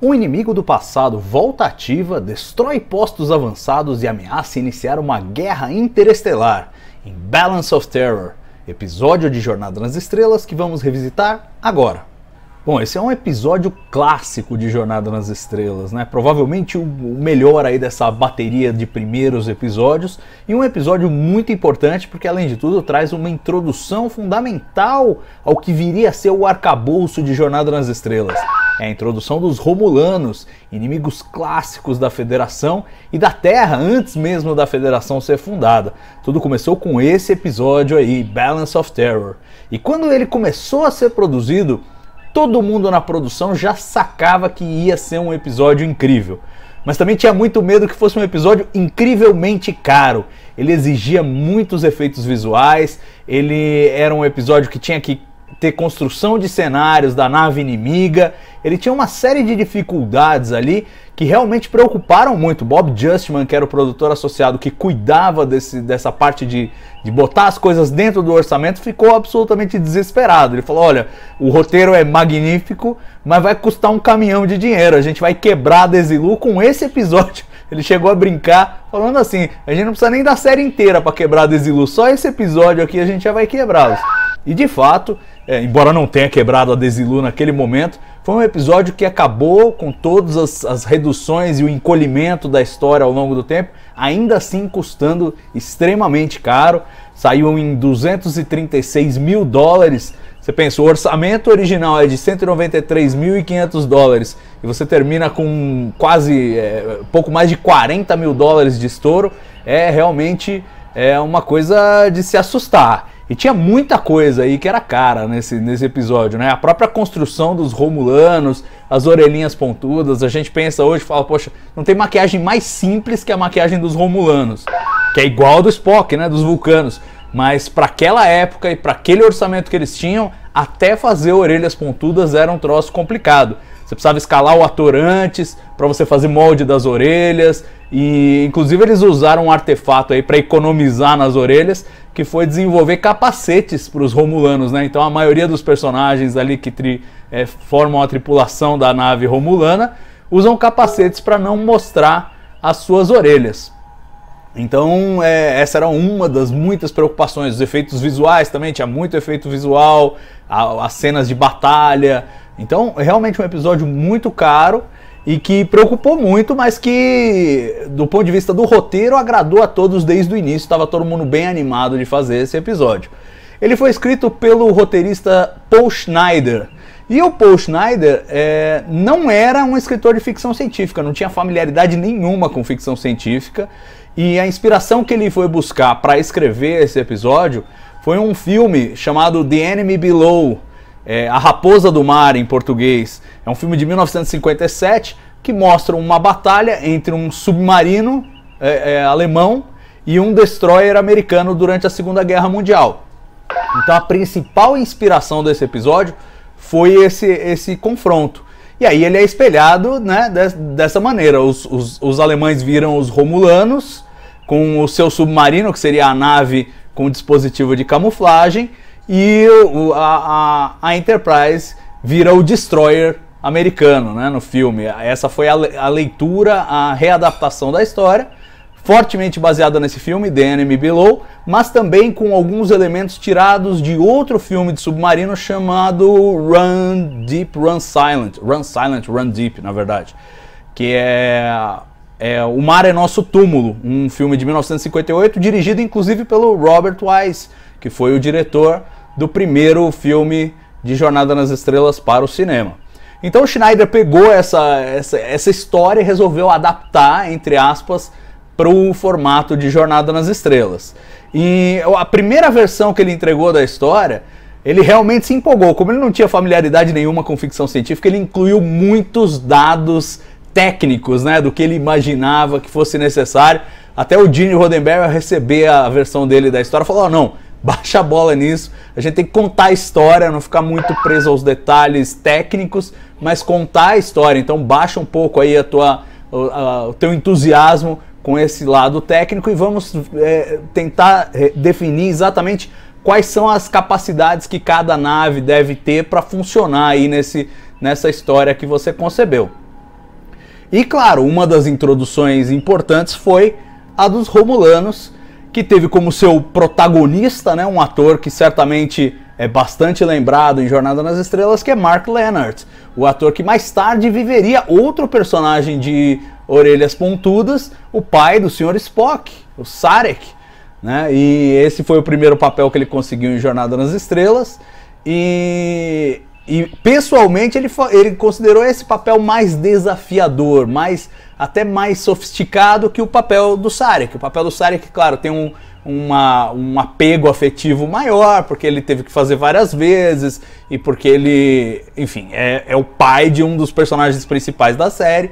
Um inimigo do passado volta ativa, destrói postos avançados e ameaça iniciar uma guerra interestelar em Balance of Terror, episódio de Jornada nas Estrelas que vamos revisitar agora. Bom, esse é um episódio clássico de Jornada nas Estrelas, né? Provavelmente o melhor aí dessa bateria de primeiros episódios e um episódio muito importante porque além de tudo traz uma introdução fundamental ao que viria a ser o arcabouço de Jornada nas Estrelas é a introdução dos Romulanos, inimigos clássicos da Federação e da Terra antes mesmo da Federação ser fundada. Tudo começou com esse episódio aí, Balance of Terror. E quando ele começou a ser produzido, todo mundo na produção já sacava que ia ser um episódio incrível. Mas também tinha muito medo que fosse um episódio incrivelmente caro. Ele exigia muitos efeitos visuais, ele era um episódio que tinha que ter construção de cenários da nave inimiga. Ele tinha uma série de dificuldades ali que realmente preocuparam muito. Bob Justman, que era o produtor associado que cuidava desse, dessa parte de, de botar as coisas dentro do orçamento, ficou absolutamente desesperado. Ele falou: olha, o roteiro é magnífico, mas vai custar um caminhão de dinheiro. A gente vai quebrar a Desilu com esse episódio ele chegou a brincar falando assim: a gente não precisa nem da série inteira para quebrar Desilu, só esse episódio aqui a gente já vai quebrá-los. E de fato, é, embora não tenha quebrado a Desilu naquele momento, foi um episódio que acabou com todas as, as, reduções e o encolhimento da história ao longo do tempo, ainda assim custando extremamente caro. Saiu em 236 mil dólares você pensa, o orçamento original é de 193.500 dólares e você termina com quase é, pouco mais de 40 mil dólares de estouro, é realmente é uma coisa de se assustar. E tinha muita coisa aí que era cara nesse, nesse episódio, né? A própria construção dos romulanos, as orelhinhas pontudas, a gente pensa hoje, fala, poxa, não tem maquiagem mais simples que a maquiagem dos romulanos, que é igual do Spock, né, dos vulcanos. Mas para aquela época e para aquele orçamento que eles tinham, até fazer orelhas pontudas era um troço complicado. Você precisava escalar o ator antes para você fazer molde das orelhas e inclusive eles usaram um artefato aí para economizar nas orelhas, que foi desenvolver capacetes para os romulanos, né? Então a maioria dos personagens ali que tri, é, formam a tripulação da nave romulana usam capacetes para não mostrar as suas orelhas. Então, é, essa era uma das muitas preocupações. Os efeitos visuais também, tinha muito efeito visual, as cenas de batalha. Então, realmente um episódio muito caro e que preocupou muito, mas que, do ponto de vista do roteiro, agradou a todos desde o início. Estava todo mundo bem animado de fazer esse episódio. Ele foi escrito pelo roteirista Paul Schneider. E o Paul Schneider é, não era um escritor de ficção científica, não tinha familiaridade nenhuma com ficção científica. E a inspiração que ele foi buscar para escrever esse episódio foi um filme chamado The Enemy Below, é, A Raposa do Mar em português. É um filme de 1957 que mostra uma batalha entre um submarino é, é, alemão e um destroyer americano durante a Segunda Guerra Mundial. Então a principal inspiração desse episódio foi esse, esse confronto. E aí ele é espelhado né, dessa maneira. Os, os, os alemães viram os romulanos com o seu submarino, que seria a nave com dispositivo de camuflagem, e a, a, a Enterprise vira o destroyer americano né, no filme. Essa foi a, a leitura, a readaptação da história fortemente baseada nesse filme, The Enemy Below, mas também com alguns elementos tirados de outro filme de submarino chamado Run Deep, Run Silent. Run Silent, Run Deep, na verdade. Que é é, O Mar é Nosso Túmulo, um filme de 1958, dirigido inclusive pelo Robert Wise, que foi o diretor do primeiro filme de Jornada nas Estrelas para o cinema. Então Schneider pegou essa, essa, essa história e resolveu adaptar, entre aspas, para o formato de Jornada nas Estrelas. E a primeira versão que ele entregou da história, ele realmente se empolgou. Como ele não tinha familiaridade nenhuma com ficção científica, ele incluiu muitos dados técnicos, né, do que ele imaginava que fosse necessário. Até o Gene Rodenberry receber a versão dele da história falou: oh, "Não, baixa a bola nisso. A gente tem que contar a história, não ficar muito preso aos detalhes técnicos, mas contar a história. Então baixa um pouco aí a tua o, teu entusiasmo com esse lado técnico e vamos é, tentar é, definir exatamente quais são as capacidades que cada nave deve ter para funcionar aí nesse, nessa história que você concebeu. E claro, uma das introduções importantes foi a dos Romulanos, que teve como seu protagonista né, um ator que certamente é bastante lembrado em Jornada nas Estrelas, que é Mark Leonard, o ator que mais tarde viveria outro personagem de Orelhas Pontudas, o pai do Sr. Spock, o Sarek. Né? E esse foi o primeiro papel que ele conseguiu em Jornada nas Estrelas. E e pessoalmente ele, ele considerou esse papel mais desafiador, mais até mais sofisticado que o papel do Sarek. O papel do Sarek, claro, tem um, uma, um apego afetivo maior, porque ele teve que fazer várias vezes e porque ele, enfim, é, é o pai de um dos personagens principais da série.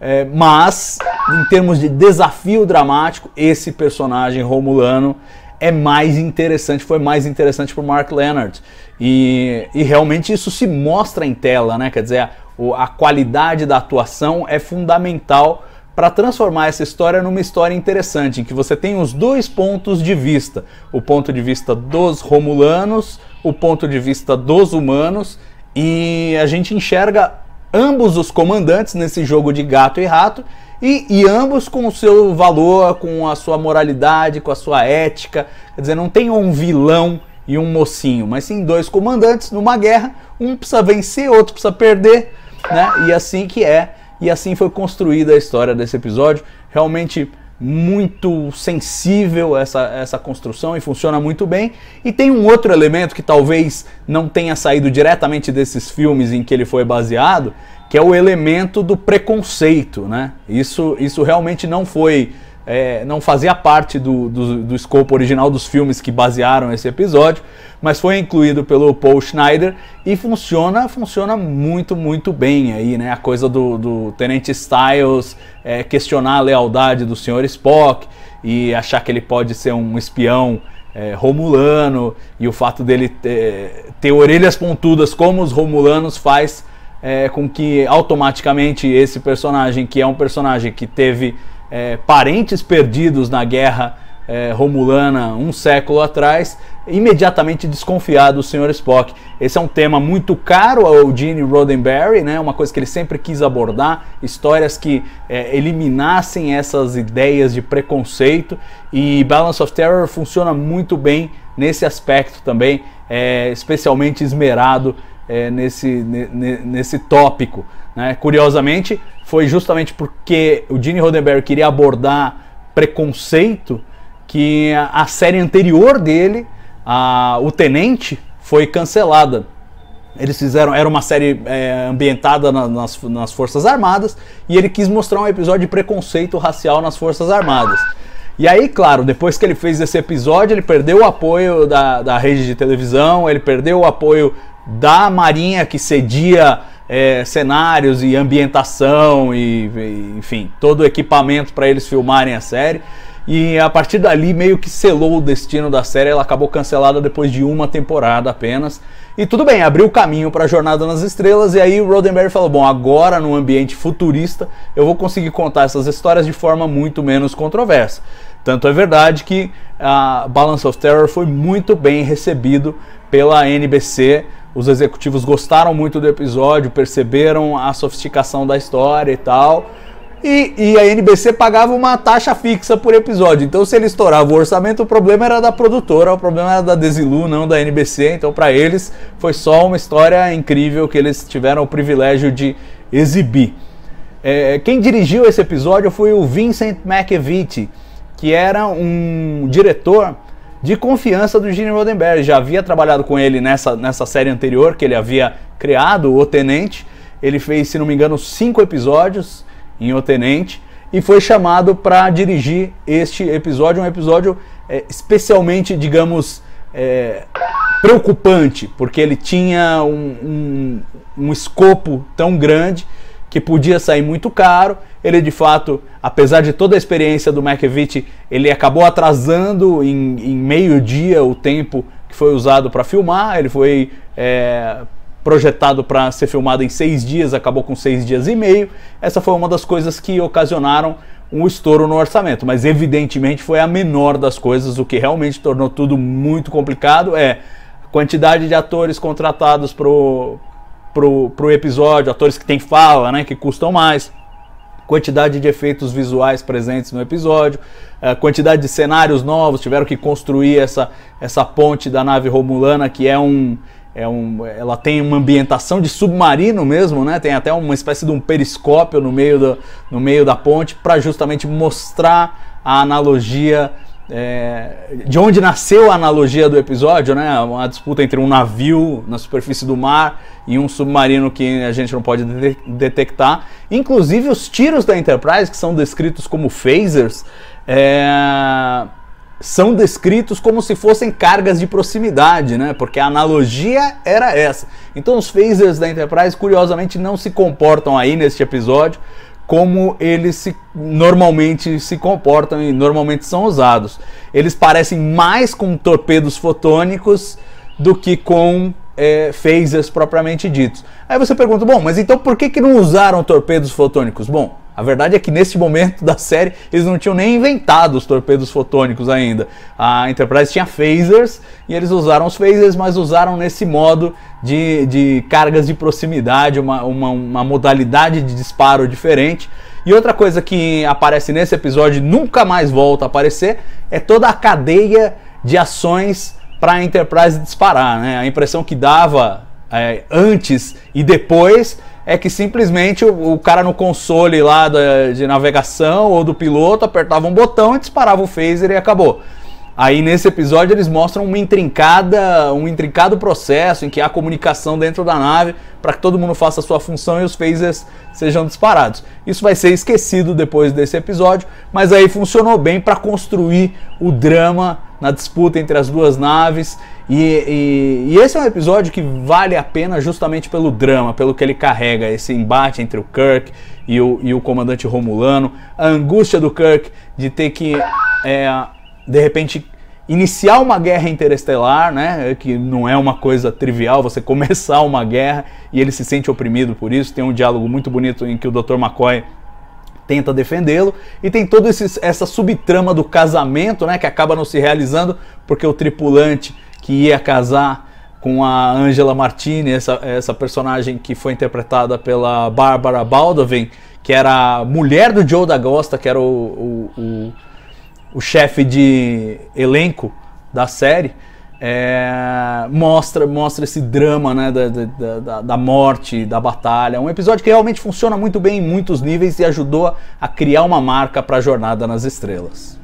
É, mas, em termos de desafio dramático, esse personagem romulano é mais interessante, foi mais interessante para Mark Leonard. E, e, realmente isso se mostra em tela, né? Quer dizer, a, a qualidade da atuação é fundamental para transformar essa história numa história interessante, em que você tem os dois pontos de vista: o ponto de vista dos romulanos, o ponto de vista dos humanos, e a gente enxerga ambos os comandantes nesse jogo de gato e rato e, e, ambos com o seu valor, com a sua moralidade, com a sua ética. Quer dizer, não tem um vilão e um mocinho, mas sim dois comandantes numa guerra, um precisa vencer, outro precisa perder, né? E assim que é, e assim foi construída a história desse episódio. Realmente muito sensível essa, essa construção e funciona muito bem. E tem um outro elemento que talvez não tenha saído diretamente desses filmes em que ele foi baseado, que é o elemento do preconceito, né? Isso, isso realmente não foi é, não fazia parte do, do, do, escopo original dos filmes que basearam esse episódio, mas foi incluído pelo Paul Schneider e funciona, funciona muito, muito bem aí, né? A coisa do, do Tenente Styles é, questionar a lealdade do Sr. Spock e achar que ele pode ser um espião é, romulano e o fato dele ter, é, ter orelhas pontudas como os romulanos faz é, com que automaticamente esse personagem, que é um personagem que teve é, parentes perdidos na guerra é, romulana um século atrás, imediatamente desconfiado o Sr. Spock. Esse é um tema muito caro ao Gene Roddenberry, né? uma coisa que ele sempre quis abordar, histórias que é, eliminassem essas ideias de preconceito e Balance of Terror funciona muito bem nesse aspecto também, é, especialmente esmerado é, nesse, nesse tópico. Né? Curiosamente, foi justamente porque o Gene Roddenberry queria abordar preconceito que a série anterior dele, a, o Tenente, foi cancelada. Eles fizeram, era uma série é, ambientada na, nas, nas Forças Armadas e ele quis mostrar um episódio de preconceito racial nas Forças Armadas. E aí, claro, depois que ele fez esse episódio, ele perdeu o apoio da, da rede de televisão, ele perdeu o apoio da Marinha que cedia é, cenários e ambientação e, e enfim, todo o equipamento para eles filmarem a série. E a partir dali meio que selou o destino da série, ela acabou cancelada depois de uma temporada apenas. E tudo bem, abriu o caminho para a Jornada nas Estrelas e aí o Roddenberry falou: "Bom, agora num ambiente futurista, eu vou conseguir contar essas histórias de forma muito menos controversa". Tanto é verdade que a Balance of Terror foi muito bem recebido pela NBC. Os executivos gostaram muito do episódio, perceberam a sofisticação da história e tal. E, e, a NBC pagava uma taxa fixa por episódio. Então, se ele estourava o orçamento, o problema era da produtora, o problema era da Desilu, não da NBC. Então, para eles, foi só uma história incrível que eles tiveram o privilégio de exibir. É, quem dirigiu esse episódio foi o Vincent McEvitt que era um diretor de confiança do Gene Roddenberry. Já havia trabalhado com ele nessa, nessa série anterior que ele havia criado, O Tenente. Ele fez, se não me engano, cinco episódios em O Tenente e foi chamado para dirigir este episódio, um episódio é, especialmente, digamos, é, preocupante, porque ele tinha um, um, um escopo tão grande que podia sair muito caro. Ele de fato, apesar de toda a experiência do McAvitt, ele acabou atrasando em, em meio dia o tempo que foi usado para filmar. Ele foi é, projetado para ser filmado em seis dias, acabou com seis dias e meio. Essa foi uma das coisas que ocasionaram um estouro no orçamento, mas evidentemente foi a menor das coisas. O que realmente tornou tudo muito complicado é a quantidade de atores contratados pro pro, pro episódio, atores que têm fala, né, que custam mais, quantidade de efeitos visuais presentes no episódio, eh, quantidade de cenários novos, tiveram que construir essa, essa ponte da nave romulana que é um, é um, ela tem uma ambientação de submarino mesmo, né? Tem até uma espécie de um periscópio no meio, do, no meio da ponte para justamente mostrar a analogia é, de onde nasceu a analogia do episódio, né? Uma disputa entre um navio na superfície do mar e um submarino que a gente não pode de detectar. Inclusive os tiros da Enterprise, que são descritos como phasers, é, são descritos como se fossem cargas de proximidade, né? Porque a analogia era essa. Então os phasers da Enterprise, curiosamente, não se comportam aí neste episódio como eles se, normalmente se comportam e normalmente são usados. Eles parecem mais com torpedos fotônicos do que com é, phasers propriamente ditos. Aí você pergunta, bom, mas então por que, que não usaram torpedos fotônicos? Bom, a verdade é que neste momento da série eles não tinham nem inventado os torpedos fotônicos ainda. A Enterprise tinha phasers e eles usaram os phasers, mas usaram nesse modo de, de cargas de proximidade, uma, uma, uma modalidade de disparo diferente. E outra coisa que aparece nesse episódio e nunca mais volta a aparecer é toda a cadeia de ações para a Enterprise disparar. Né? A impressão que dava é, antes e depois é que simplesmente o, o cara no console lá da, de navegação ou do piloto apertava um botão e disparava o phaser e acabou. Aí nesse episódio eles mostram uma intrincada, um intrincado processo em que há comunicação dentro da nave para que todo mundo faça a sua função e os phasers sejam disparados. Isso vai ser esquecido depois desse episódio, mas aí funcionou bem para construir o drama na disputa entre as duas naves. E, e, e, esse é um episódio que vale a pena justamente pelo drama, pelo que ele carrega, esse embate entre o Kirk e o, e o comandante Romulano, a angústia do Kirk de ter que, é, de repente, iniciar uma guerra interestelar, né? Que não é uma coisa trivial você começar uma guerra e ele se sente oprimido por isso. Tem um diálogo muito bonito em que o Dr. McCoy tenta defendê-lo. E tem toda essa subtrama do casamento, né? Que acaba não se realizando, porque o tripulante que ia casar com a Angela Martini, essa, essa personagem que foi interpretada pela Barbara Baldwin, que era a mulher do Joe da Gosta, que era o, o, o, o chefe de elenco da série é, mostra mostra esse drama né, da, da, da, da, morte, da batalha. Um episódio que realmente funciona muito bem em muitos níveis e ajudou a criar uma marca para a Jornada nas Estrelas.